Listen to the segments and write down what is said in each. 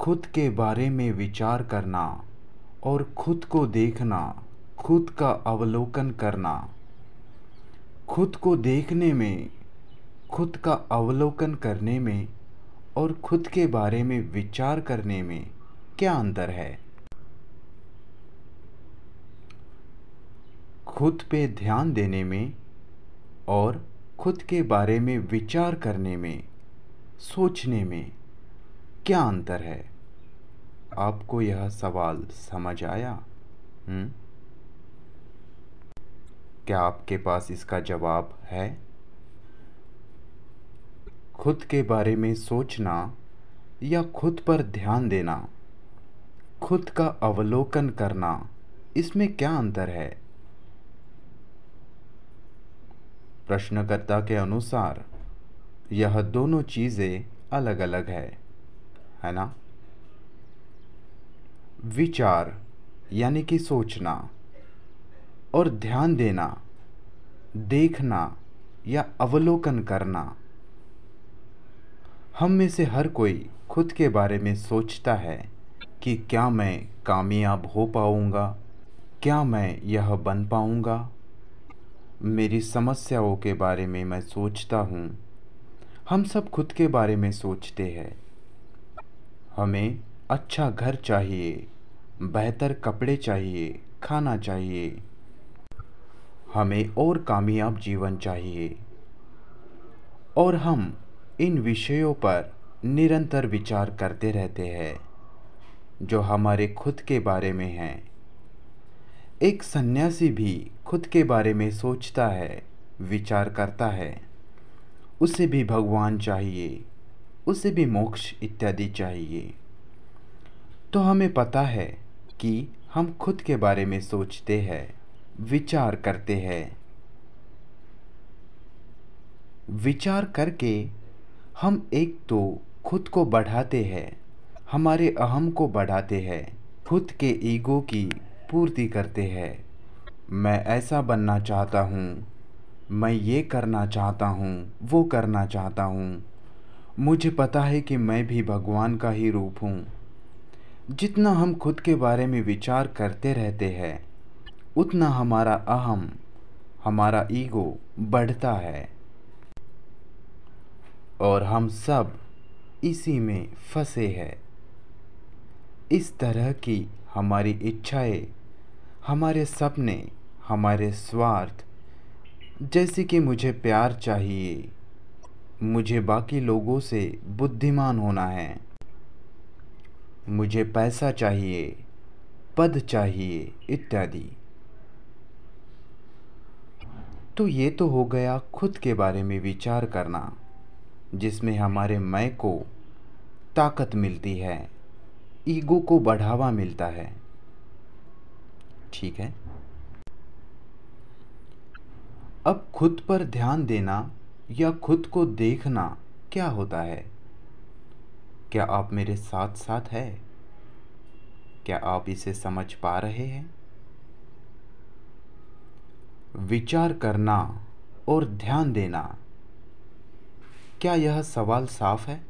खुद के बारे में विचार करना और खुद को देखना खुद का अवलोकन करना खुद को देखने में खुद का अवलोकन करने में और खुद के बारे में विचार करने में क्या अंतर है खुद पे ध्यान देने में और खुद के बारे में विचार करने में सोचने में क्या अंतर है आपको यह सवाल समझ आया हुँ? हम्म? क्या आपके पास इसका जवाब है खुद के बारे में सोचना या खुद पर ध्यान देना खुद का अवलोकन करना इसमें क्या अंतर है प्रश्नकर्ता के अनुसार यह दोनों चीज़ें अलग अलग है है ना विचार यानी कि सोचना और ध्यान देना देखना या अवलोकन करना हम में से हर कोई खुद के बारे में सोचता है कि क्या मैं कामयाब हो पाऊँगा क्या मैं यह बन पाऊँगा मेरी समस्याओं के बारे में मैं सोचता हूँ हम सब खुद के बारे में सोचते हैं हमें अच्छा घर चाहिए बेहतर कपड़े चाहिए खाना चाहिए हमें और कामयाब जीवन चाहिए और हम इन विषयों पर निरंतर विचार करते रहते हैं जो हमारे खुद के बारे में हैं एक सन्यासी भी खुद के बारे में सोचता है विचार करता है उसे भी भगवान चाहिए उसे भी मोक्ष इत्यादि चाहिए तो हमें पता है कि हम खुद के बारे में सोचते हैं विचार करते हैं विचार करके हम एक तो खुद को बढ़ाते हैं हमारे अहम को बढ़ाते हैं खुद के ईगो की पूर्ति करते हैं मैं ऐसा बनना चाहता हूँ मैं ये करना चाहता हूँ वो करना चाहता हूँ मुझे पता है कि मैं भी भगवान का ही रूप हूँ जितना हम खुद के बारे में विचार करते रहते हैं उतना हमारा अहम हमारा ईगो बढ़ता है और हम सब इसी में फंसे हैं इस तरह की हमारी इच्छाएं हमारे सपने हमारे स्वार्थ जैसे कि मुझे प्यार चाहिए मुझे बाकी लोगों से बुद्धिमान होना है मुझे पैसा चाहिए पद चाहिए इत्यादि तो ये तो हो गया खुद के बारे में विचार करना जिसमें हमारे मैं को ताकत मिलती है ईगो को बढ़ावा मिलता है ठीक है अब खुद पर ध्यान देना या खुद को देखना क्या होता है क्या आप मेरे साथ साथ है क्या आप इसे समझ पा रहे हैं विचार करना और ध्यान देना क्या यह सवाल साफ है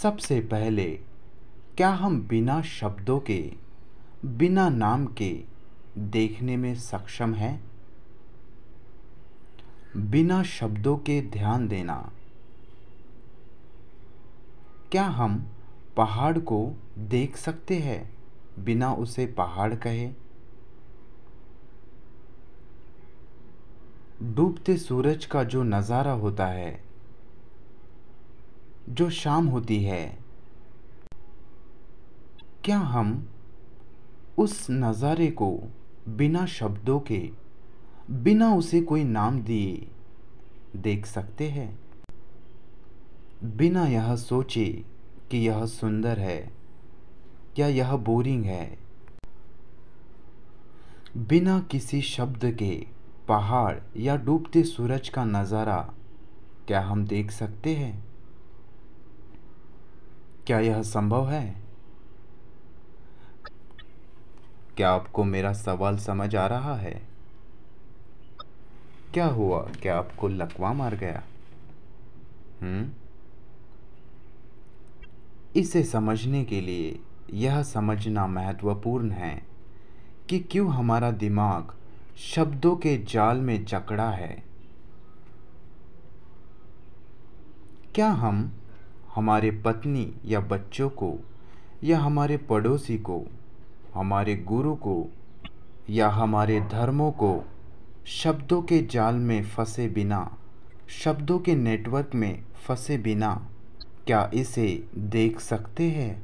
सबसे पहले क्या हम बिना शब्दों के बिना नाम के देखने में सक्षम हैं बिना शब्दों के ध्यान देना क्या हम पहाड़ को देख सकते हैं बिना उसे पहाड़ कहे डूबते सूरज का जो नज़ारा होता है जो शाम होती है क्या हम उस नज़ारे को बिना शब्दों के बिना उसे कोई नाम दिए देख सकते हैं बिना यह सोचे कि यह सुंदर है या यह बोरिंग है बिना किसी शब्द के पहाड़ या डूबते सूरज का नज़ारा क्या हम देख सकते हैं क्या यह संभव है क्या आपको मेरा सवाल समझ आ रहा है क्या हुआ क्या आपको लकवा मार गया हम्म इसे समझने के लिए यह समझना महत्वपूर्ण है कि क्यों हमारा दिमाग शब्दों के जाल में जकड़ा है क्या हम हमारे पत्नी या बच्चों को या हमारे पड़ोसी को हमारे गुरु को या हमारे धर्मों को शब्दों के जाल में फंसे बिना शब्दों के नेटवर्क में फंसे बिना क्या इसे देख सकते हैं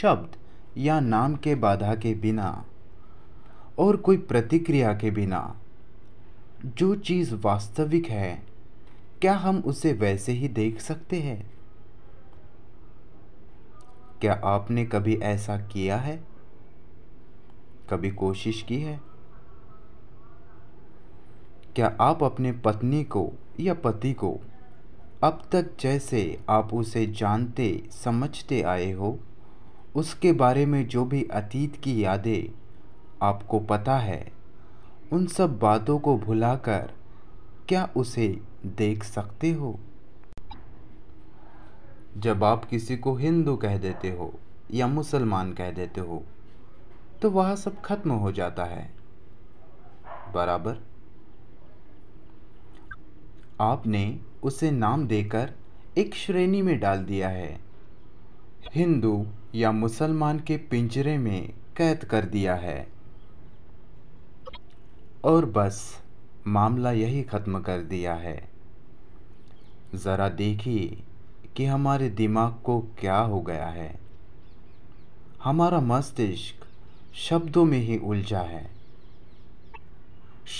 शब्द या नाम के बाधा के बिना और कोई प्रतिक्रिया के बिना जो चीज़ वास्तविक है क्या हम उसे वैसे ही देख सकते हैं क्या आपने कभी ऐसा किया है कभी कोशिश की है क्या आप अपने पत्नी को या पति को अब तक जैसे आप उसे जानते समझते आए हो उसके बारे में जो भी अतीत की यादें आपको पता है उन सब बातों को भुलाकर क्या उसे देख सकते हो जब आप किसी को हिंदू कह देते हो या मुसलमान कह देते हो तो वह सब खत्म हो जाता है बराबर आपने उसे नाम देकर एक श्रेणी में डाल दिया है हिंदू या मुसलमान के पिंजरे में कैद कर दिया है और बस मामला यही ख़त्म कर दिया है ज़रा देखिए कि हमारे दिमाग को क्या हो गया है हमारा मस्तिष्क शब्दों में ही उलझा है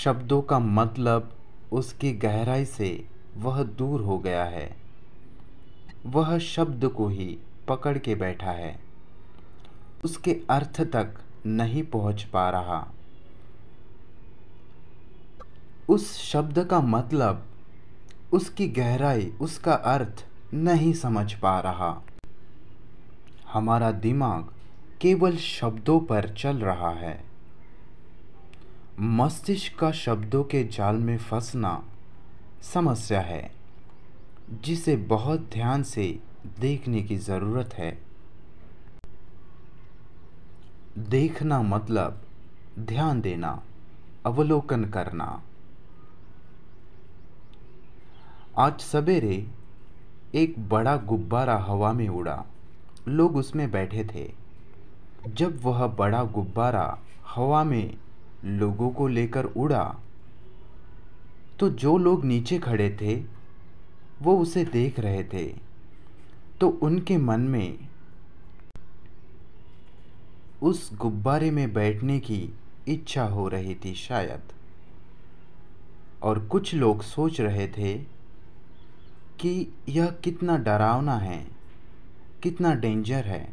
शब्दों का मतलब उसकी गहराई से वह दूर हो गया है वह शब्द को ही पकड़ के बैठा है उसके अर्थ तक नहीं पहुंच पा रहा उस शब्द का मतलब उसकी गहराई उसका अर्थ नहीं समझ पा रहा हमारा दिमाग केवल शब्दों पर चल रहा है मस्तिष्क का शब्दों के जाल में फंसना समस्या है जिसे बहुत ध्यान से देखने की ज़रूरत है देखना मतलब ध्यान देना अवलोकन करना आज सवेरे एक बड़ा गुब्बारा हवा में उड़ा लोग उसमें बैठे थे जब वह बड़ा गुब्बारा हवा में लोगों को लेकर उड़ा तो जो लोग नीचे खड़े थे वो उसे देख रहे थे तो उनके मन में उस गुब्बारे में बैठने की इच्छा हो रही थी शायद और कुछ लोग सोच रहे थे कि यह कितना डरावना है कितना डेंजर है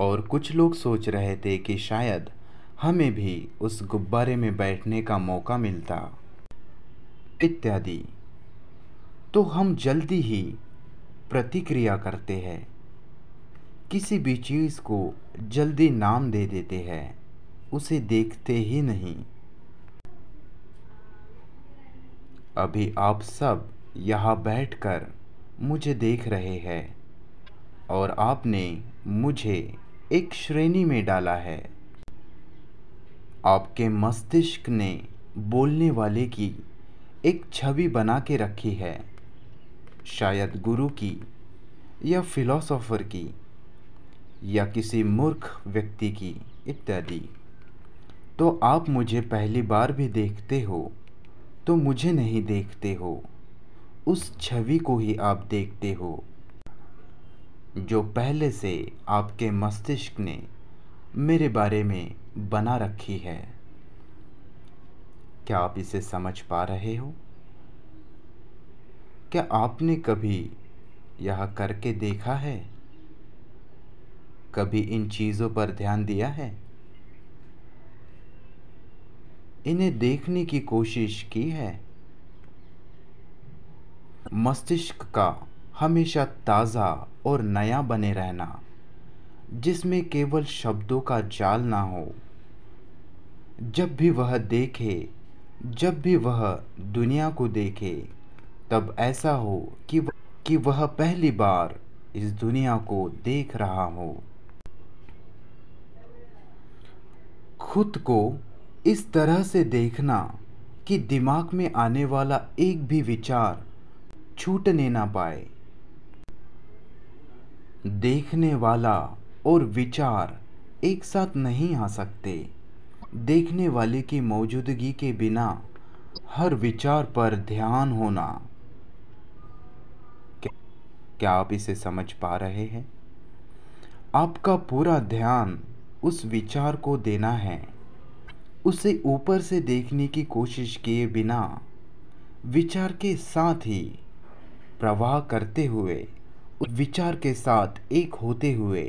और कुछ लोग सोच रहे थे कि शायद हमें भी उस गुब्बारे में बैठने का मौका मिलता इत्यादि तो हम जल्दी ही प्रतिक्रिया करते हैं किसी भी चीज़ को जल्दी नाम दे देते हैं उसे देखते ही नहीं अभी आप सब यहाँ बैठकर मुझे देख रहे हैं और आपने मुझे एक श्रेणी में डाला है आपके मस्तिष्क ने बोलने वाले की एक छवि बना के रखी है शायद गुरु की या फिलोसोफर की या किसी मूर्ख व्यक्ति की इत्यादि तो आप मुझे पहली बार भी देखते हो तो मुझे नहीं देखते हो उस छवि को ही आप देखते हो जो पहले से आपके मस्तिष्क ने मेरे बारे में बना रखी है क्या आप इसे समझ पा रहे हो क्या आपने कभी यह करके देखा है कभी इन चीज़ों पर ध्यान दिया है इन्हें देखने की कोशिश की है मस्तिष्क का हमेशा ताज़ा और नया बने रहना जिसमें केवल शब्दों का जाल ना हो जब भी वह देखे जब भी वह दुनिया को देखे तब ऐसा हो कि वह, कि वह पहली बार इस दुनिया को देख रहा हो खुद को इस तरह से देखना कि दिमाग में आने वाला एक भी विचार छूटने ना पाए देखने वाला और विचार एक साथ नहीं आ सकते देखने वाले की मौजूदगी के बिना हर विचार पर ध्यान होना क्या आप इसे समझ पा रहे हैं आपका पूरा ध्यान उस विचार को देना है उसे ऊपर से देखने की कोशिश किए बिना विचार के साथ ही प्रवाह करते हुए विचार के साथ एक होते हुए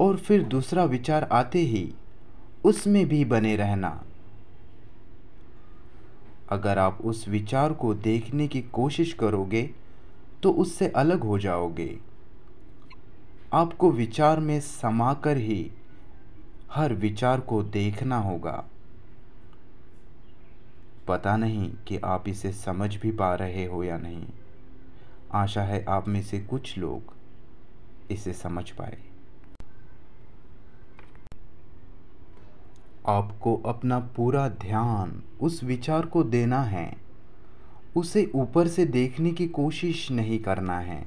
और फिर दूसरा विचार आते ही उसमें भी बने रहना अगर आप उस विचार को देखने की कोशिश करोगे तो उससे अलग हो जाओगे आपको विचार में समाकर ही हर विचार को देखना होगा पता नहीं कि आप इसे समझ भी पा रहे हो या नहीं आशा है आप में से कुछ लोग इसे समझ पाए आपको अपना पूरा ध्यान उस विचार को देना है उसे ऊपर से देखने की कोशिश नहीं करना है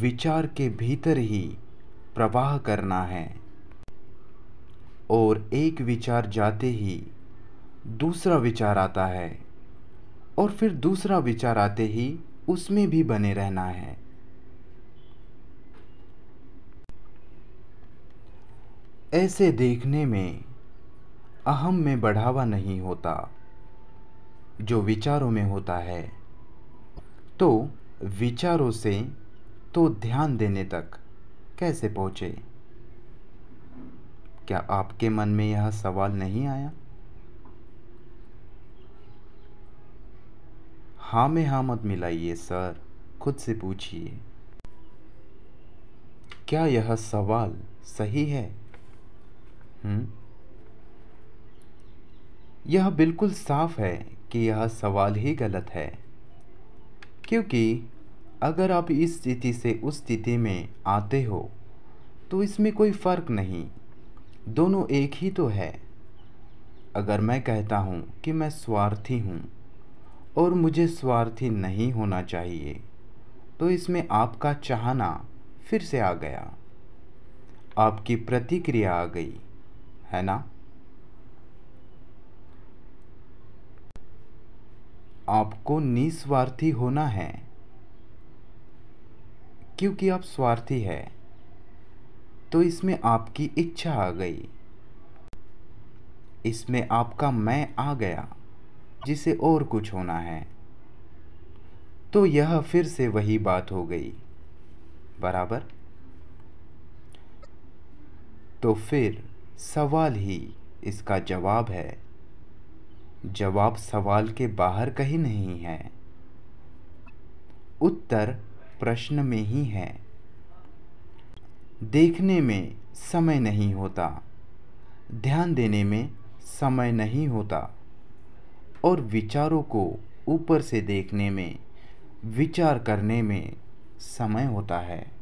विचार के भीतर ही प्रवाह करना है और एक विचार जाते ही दूसरा विचार आता है और फिर दूसरा विचार आते ही उसमें भी बने रहना है ऐसे देखने में अहम में बढ़ावा नहीं होता जो विचारों में होता है तो विचारों से तो ध्यान देने तक कैसे पहुँचे क्या आपके मन में यह सवाल नहीं आया हाँ में हाँ मत मिलाइए सर खुद से पूछिए क्या यह सवाल सही है हुँ? हम्म। यह बिल्कुल साफ है कि यह सवाल ही गलत है क्योंकि अगर आप इस स्थिति से उस स्थिति में आते हो तो इसमें कोई फ़र्क नहीं दोनों एक ही तो है अगर मैं कहता हूँ कि मैं स्वार्थी हूँ और मुझे स्वार्थी नहीं होना चाहिए तो इसमें आपका चाहना फिर से आ गया आपकी प्रतिक्रिया आ गई है ना आपको निस्वार्थी होना है क्योंकि आप स्वार्थी है तो इसमें आपकी इच्छा आ गई इसमें आपका मैं आ गया जिसे और कुछ होना है तो यह फिर से वही बात हो गई बराबर तो फिर सवाल ही इसका जवाब है जवाब सवाल के बाहर कहीं नहीं है उत्तर प्रश्न में ही है देखने में समय नहीं होता ध्यान देने में समय नहीं होता और विचारों को ऊपर से देखने में विचार करने में समय होता है